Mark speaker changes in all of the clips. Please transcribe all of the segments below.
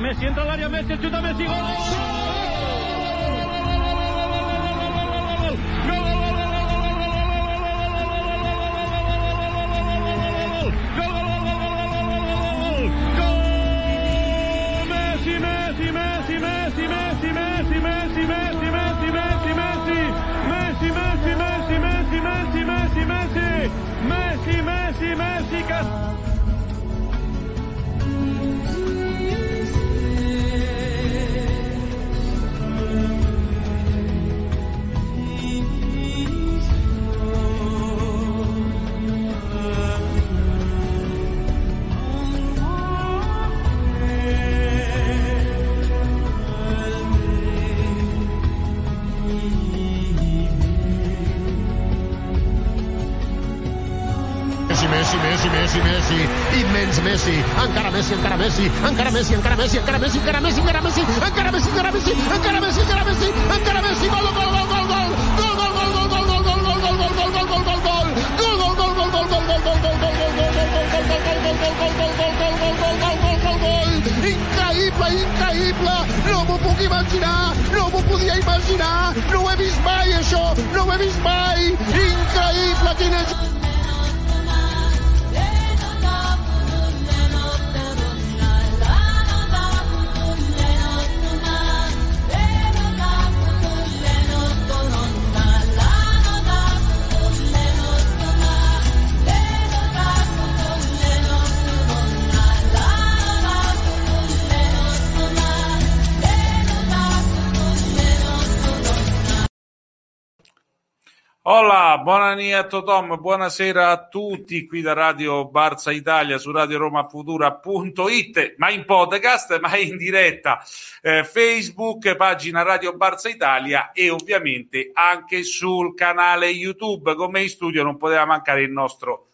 Speaker 1: Messi, entra al área Messi, chuta Messi, gol, Messi, Messi, Messi, Messi, Messi, Messi, Messi, Messi, Messi, Messi, Messi, Messi, Messi, Messi, Messi, immens Messi, encara Messi, encara Messi, encara Messi, encara Messi, encara Messi, encara Messi, encara Messi, encara Messi, encara Messi, encara Messi, encara Messi, encara Messi, gol, gol, gol, gol, gol, gol, gol, gol, gol, gol, gol, gol, gol, gol, gol, gol, gol, gol, gol, increïble, increïble, no m'ho puc imaginar, no m'ho podia imaginar, no ho he vist mai, això, no ho he vist mai,
Speaker 2: Hola, buonanotte Tom, buonasera a tutti qui da Radio Barza Italia su Radio Roma Futura.it, ma in podcast, ma in diretta, eh, Facebook, pagina Radio Barza Italia e ovviamente anche sul canale YouTube. Come in studio non poteva mancare il nostro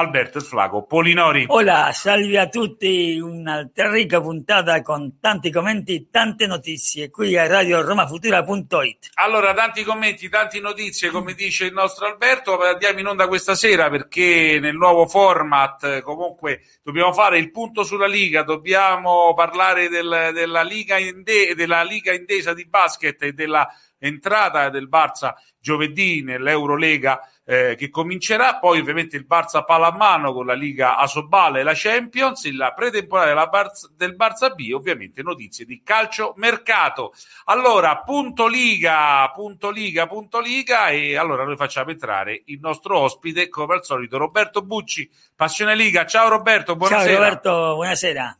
Speaker 2: Alberto Slago Polinori. Hola, salve a tutti, un'altra ricca puntata con tanti commenti, tante notizie qui a Radio Roma Futura.it. Allora, tanti commenti, tante notizie, come dice il nostro Alberto, andiamo in onda questa sera perché nel nuovo format comunque dobbiamo fare il punto sulla Liga, dobbiamo parlare del, della, Liga Inde, della Liga Indesa di basket e della entrata del Barça giovedì nell'Eurolega eh, che comincerà, poi ovviamente il Barça Palamano con la Liga Asobale e la Champions, la pretemporale della Barça, del Barça B, ovviamente notizie di calcio mercato. Allora, punto Liga, punto Liga, punto Liga e allora noi facciamo entrare il nostro ospite come al solito Roberto Bucci, Passione Liga. Ciao Roberto, buonasera. Ciao Roberto, buonasera.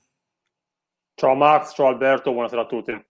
Speaker 3: Ciao Max, ciao Alberto, buonasera a tutti.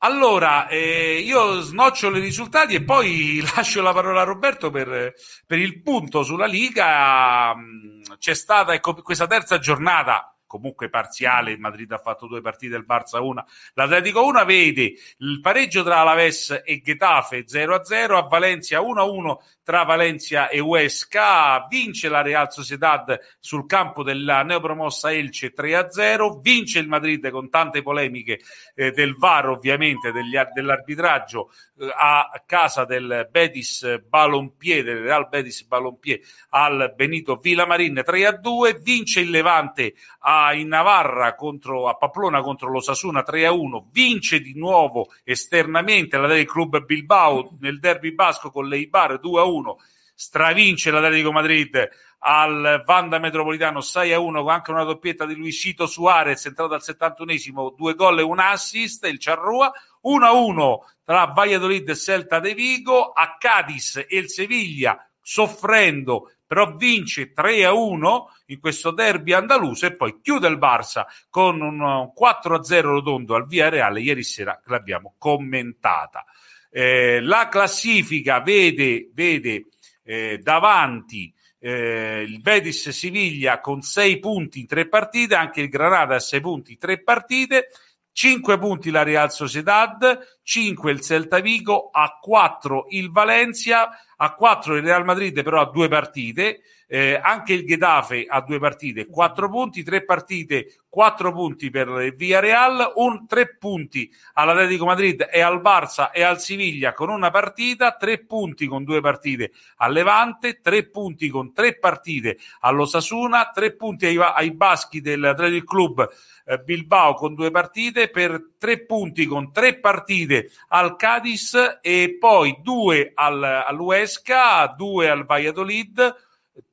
Speaker 2: Allora, eh, io snocciolo i risultati e poi lascio la parola a Roberto per, per il punto sulla Liga. Mm, c'è stata ecco, questa terza giornata comunque parziale, il Madrid ha fatto due partite, il Barça una, l'Atletico una, vede il pareggio tra Alaves e Getafe 0-0, a Valencia 1-1 tra Valencia e Huesca, vince la Real Sociedad sul campo della neopromossa Elce 3-0, vince il Madrid con tante polemiche eh, del VAR ovviamente, degli, dell'arbitraggio eh, a casa del Betis Balompié, del Real Betis Balompié al Benito Villamarin 3-2, vince il Levante a in Navarra contro, a Paplona contro l'Osasuna 3-1, vince di nuovo esternamente la del Club Bilbao nel derby basco con l'Eibar 2-1, stravince la l'Atletico Madrid al Vanda Metropolitano 6-1 anche una doppietta di Luisito Suarez entrato al 71esimo, due gol e un assist, il Ciarrua 1-1 tra Valladolid e Celta de Vigo, a Cadiz e il Seviglia soffrendo però vince 3 a 1 in questo derby andaluso e poi chiude il Barça con un 4 uh, a 0 rotondo al Via Reale. Ieri sera che l'abbiamo commentata. Eh, la classifica vede, vede eh, davanti eh, il Betis Siviglia con 6 punti in 3 partite, anche il Granada a 6 punti in 3 partite. 5 punti la Real Sociedad, 5 il Celta Vigo, a 4 il Valencia, a 4 il Real Madrid però a due partite, eh, anche il Getafe ha due partite, 4 punti, 3 partite, 4 punti per il Villarreal, un, 3 punti all'Atletico Madrid e al Barça e al Siviglia con una partita, 3 punti con due partite al Levante, 3 punti con 3 partite all'Osasuna, 3 punti ai, ai baschi dell'Atletico Club eh, Bilbao con due partite, per tre punti con tre partite al Cadiz e poi due al, all'UES Pesca, due al Valladolid,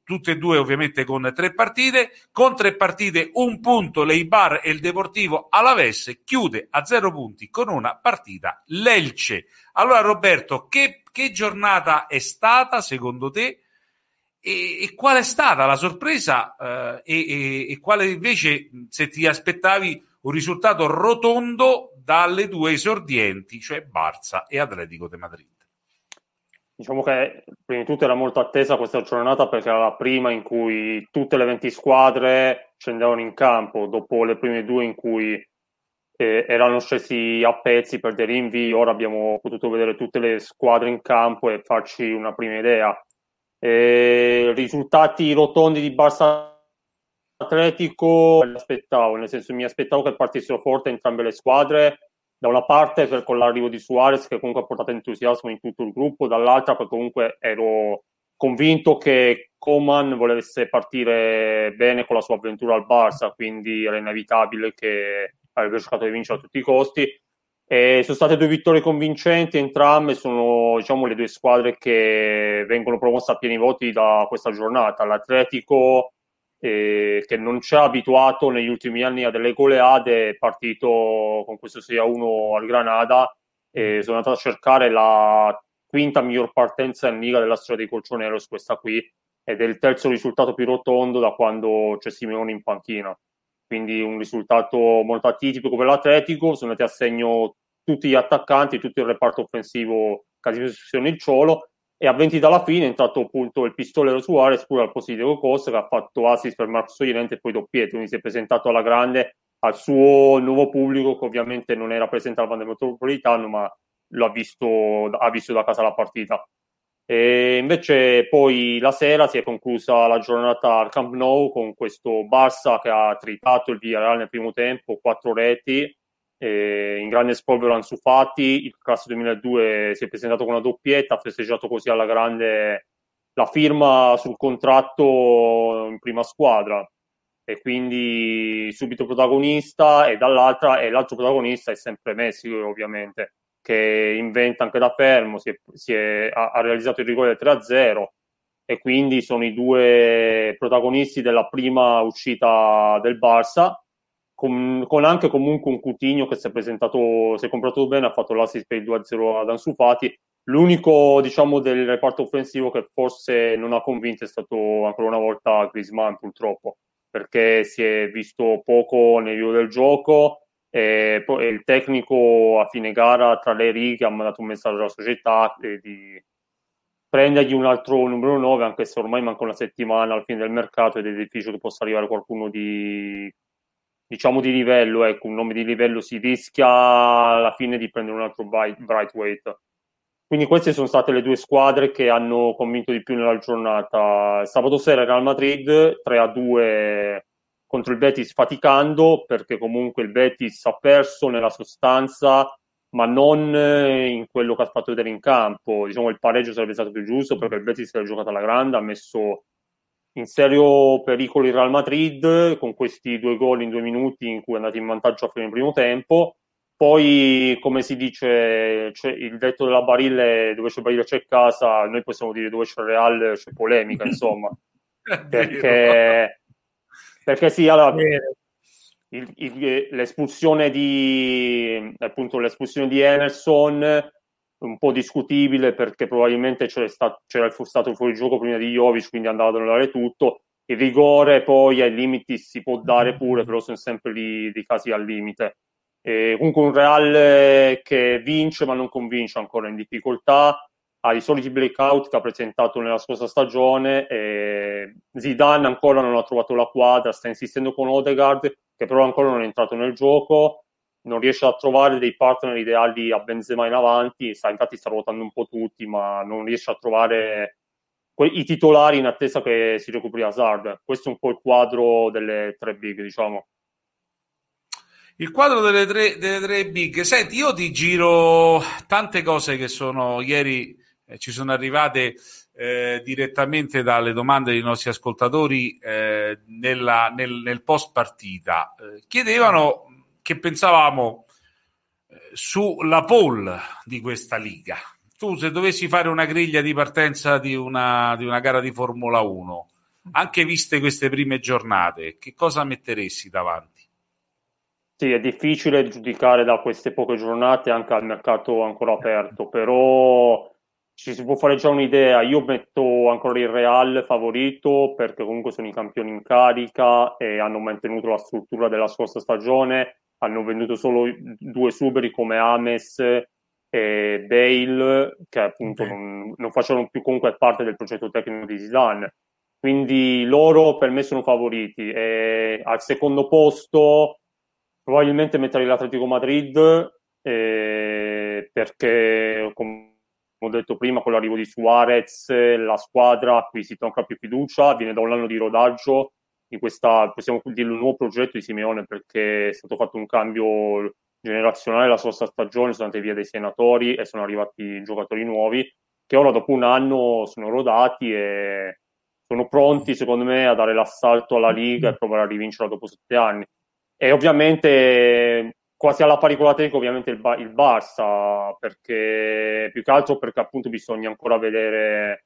Speaker 2: tutte e due ovviamente con tre partite, con tre partite un punto l'Eibar e il Deportivo Alavesse chiude a zero punti con una partita l'Elce. Allora Roberto, che, che giornata è stata secondo te e, e qual è stata la sorpresa eh, e, e, e quale invece se ti aspettavi un risultato rotondo dalle due esordienti, cioè Barça e Atletico de Madrid?
Speaker 3: Diciamo che prima di tutto era molto attesa questa giornata perché era la prima in cui tutte le 20 squadre scendevano in campo, dopo le prime due in cui eh, erano scesi a pezzi per dei rinvii, ora abbiamo potuto vedere tutte le squadre in campo e farci una prima idea. E risultati rotondi di Barça Atletico, aspettavo, nel senso mi aspettavo che partissero forte entrambe le squadre da una parte per, con l'arrivo di Suarez che comunque ha portato entusiasmo in tutto il gruppo, dall'altra perché comunque ero convinto che Coman volesse partire bene con la sua avventura al Barça, quindi era inevitabile che avrebbe cercato di vincere a tutti i costi. E sono state due vittorie convincenti, entrambe sono diciamo, le due squadre che vengono promosse a pieni voti da questa giornata. L'Atletico eh, che non ci ha abituato negli ultimi anni a delle goleade, è partito con questo 6-1 a al Granada e sono andato a cercare la quinta miglior partenza in Liga della storia dei Colcioneros, questa qui, ed è il terzo risultato più rotondo da quando c'è Simeone in panchina. Quindi un risultato molto atipico per l'Atletico, sono andati a segno tutti gli attaccanti, tutto il reparto offensivo, quasi esclusione il Ciolo, e a 20 dalla fine è entrato appunto il pistolero Suarez pure al posto di Diego che ha fatto assist per Marco Llorente e poi doppietto quindi si è presentato alla grande al suo nuovo pubblico che ovviamente non era presente al Valle Metropolitano ma l'ha visto, ha visto da casa la partita e invece poi la sera si è conclusa la giornata al Camp Nou con questo Barça che ha tritato il Villarreal nel primo tempo, quattro reti eh, in grande spolvero su Fati, il classe 2002 si è presentato con una doppietta, ha festeggiato così alla grande la firma sul contratto in prima squadra e quindi subito protagonista e dall'altra e l'altro protagonista è sempre Messi ovviamente che inventa anche da fermo si è, si è, ha, realizzato il rigore del 3-0 e quindi sono i due protagonisti della prima uscita del Barça con, con, anche comunque un Cutigno che si è presentato, si è comprato bene, ha fatto l'assist per il 2-0 ad Ansufati. L'unico, diciamo, del reparto offensivo che forse non ha convinto è stato ancora una volta Griezmann, purtroppo, perché si è visto poco nel video del gioco e, poi, il tecnico a fine gara tra le righe ha mandato un messaggio alla società eh, di prendergli un altro numero 9, anche se ormai manca una settimana al fine del mercato ed è difficile che possa arrivare qualcuno di diciamo di livello, ecco, un nome di livello si rischia alla fine di prendere un altro Brightweight. Quindi queste sono state le due squadre che hanno convinto di più nella giornata. Sabato sera Real Madrid 3 a 2 contro il Betis faticando perché comunque il Betis ha perso nella sostanza ma non in quello che ha fatto vedere in campo. Diciamo il pareggio sarebbe stato più giusto perché il Betis si l'ha giocato alla grande, ha messo in serio pericolo il Real Madrid con questi due gol in due minuti in cui è andato in vantaggio a fine primo tempo. Poi, come si dice, il detto della barile, dove c'è barile c'è casa, noi possiamo dire dove c'è il Real c'è polemica, insomma. perché, perché sì, allora, il, il, eh, l'espulsione di appunto l'espulsione di Emerson un po' discutibile perché probabilmente c'era, stato, c'era stato il fuorigioco prima di Jovic, quindi andava ad annullare tutto. Il rigore poi ai limiti si può dare mm. pure, però sono sempre lì di casi al limite. E comunque un Real eh, che vince ma non convince ancora in difficoltà, ha i soliti breakout che ha presentato nella scorsa stagione e Zidane ancora non ha trovato la quadra, sta insistendo con Odegaard che però ancora non è entrato nel gioco non riesce a trovare dei partner ideali a Benzema in avanti, sta, infatti sta ruotando un po' tutti, ma non riesce a trovare que- i titolari in attesa che si recuperi Hazard. Questo è un po' il quadro delle tre big, diciamo.
Speaker 2: Il quadro delle tre, delle tre big. Senti, io ti giro tante cose che sono ieri eh, ci sono arrivate eh, direttamente dalle domande dei nostri ascoltatori eh, nella, nel, nel post partita. Eh, chiedevano che pensavamo eh, sulla pole di questa liga. Tu se dovessi fare una griglia di partenza di una, di una gara di Formula 1, anche viste queste prime giornate, che cosa metteresti davanti?
Speaker 3: Sì, è difficile giudicare da queste poche giornate anche al mercato ancora eh. aperto, però ci si può fare già un'idea. Io metto ancora il Real favorito perché comunque sono i campioni in carica e hanno mantenuto la struttura della scorsa stagione hanno venduto solo due suberi come Ames e Bale, che appunto non, non facevano più comunque parte del progetto tecnico di Zidane. Quindi loro per me sono favoriti. E al secondo posto probabilmente metterei l'Atletico Madrid eh, perché, come ho detto prima, con l'arrivo di Suarez la squadra acquisita ancora più fiducia, viene da un anno di rodaggio di questa, possiamo dire, un nuovo progetto di Simeone perché è stato fatto un cambio generazionale la scorsa stagione, sono andati via dei senatori e sono arrivati giocatori nuovi che ora dopo un anno sono rodati e sono pronti secondo me a dare l'assalto alla Liga e provare a rivincerla dopo sette anni. E ovviamente quasi alla pari con la l'Atletico ovviamente il, ba- il Barça perché più che altro perché appunto bisogna ancora vedere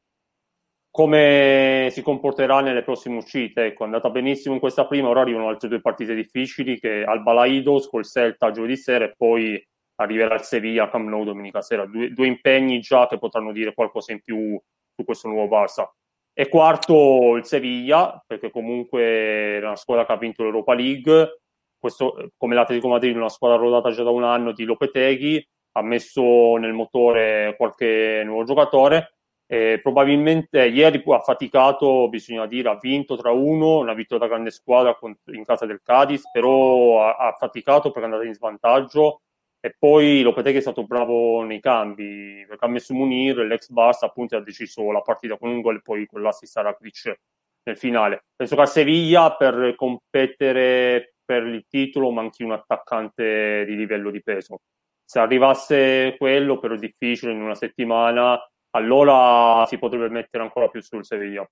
Speaker 3: come si comporterà nelle prossime uscite. Ecco, è andata benissimo in questa prima, ora arrivano altre due partite difficili che Alba Laidos col Celta giovedì sera e poi arriverà il Sevilla a Camp Nou domenica sera. Due, due, impegni già che potranno dire qualcosa in più su questo nuovo Barça. E quarto il Sevilla, perché comunque è una squadra che ha vinto l'Europa League, questo, come l'Atletico Madrid una squadra rodata già da un anno di Lopeteghi, ha messo nel motore qualche nuovo giocatore eh, probabilmente ieri ha faticato, bisogna dire, ha vinto tra uno, una vittoria da grande squadra in casa del Cadiz, però ha, ha faticato perché è andata in svantaggio e poi Lopeteghi è stato bravo nei cambi, perché ha messo Munir, l'ex Barça appunto ha deciso la partita con un gol e poi quell'assist a Rakitic nel finale. Penso che a Sevilla per competere per il titolo manchi un attaccante di livello di peso. Se arrivasse quello, però è difficile in una settimana, allora si potrebbe mettere ancora più sul Sevilla.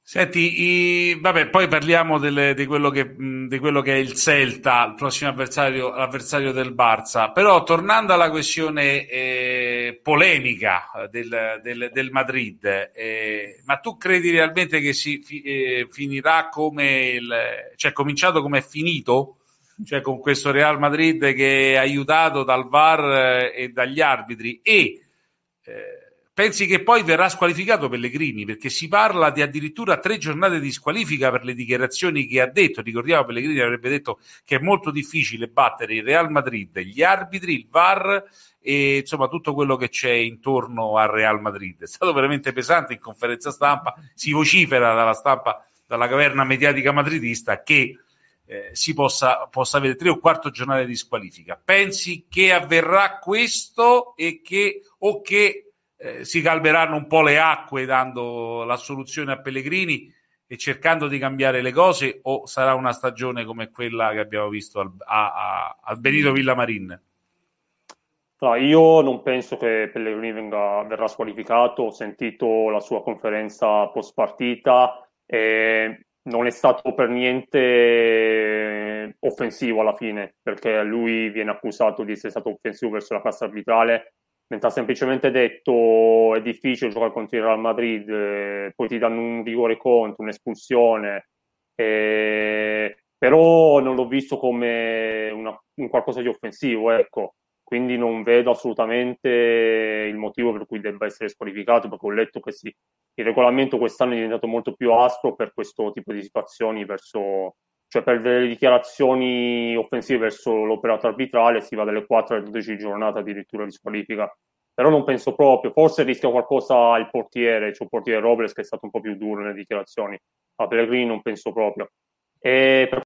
Speaker 2: Senti, i, vabbè, poi parliamo delle, di, quello che, di, quello che, è il Celta, il prossimo avversario, l'avversario del Barça. Però tornando alla questione eh, polemica del, del, del Madrid, eh, ma tu credi realmente che si fi, eh, finirà come il, cioè cominciato come è finito? cioè con questo Real Madrid che è aiutato dal VAR eh, e dagli arbitri e eh, pensi che poi verrà squalificato Pellegrini perché si parla di addirittura tre giornate di squalifica per le dichiarazioni che ha detto ricordiamo Pellegrini avrebbe detto che è molto difficile battere il Real Madrid gli arbitri, il VAR e insomma tutto quello che c'è intorno al Real Madrid è stato veramente pesante in conferenza stampa si vocifera dalla stampa dalla caverna mediatica madridista che eh, si possa, possa, avere tre o quarto giornate di squalifica. Pensi che avverrà questo e che, o che eh, si calmeranno un po' le acque dando la soluzione a Pellegrini e cercando di cambiare le cose o sarà una stagione come quella che abbiamo visto al, a, a, al Benito Villamarin?
Speaker 3: No, io non penso che Pellegrini venga, verrà squalificato, ho sentito la sua conferenza post partita e non è stato per niente offensivo alla fine, perché lui viene accusato di essere stato offensivo verso la classe arbitrale, mentre ha semplicemente detto è difficile giocare contro il Real Madrid, eh, poi ti danno un rigore contro, un'espulsione, eh, però non l'ho visto come una, un qualcosa di offensivo, ecco quindi non vedo assolutamente il motivo per cui debba essere squalificato, perché ho letto che sì, il regolamento quest'anno è diventato molto più aspro per questo tipo di situazioni, verso, cioè per delle dichiarazioni offensive verso l'operato arbitrale si va dalle 4 alle 12 giornate addirittura di squalifica. Però non penso proprio, forse rischia qualcosa il portiere, cioè il portiere Robles che è stato un po' più duro nelle dichiarazioni, a Pellegrini non penso proprio. E
Speaker 1: per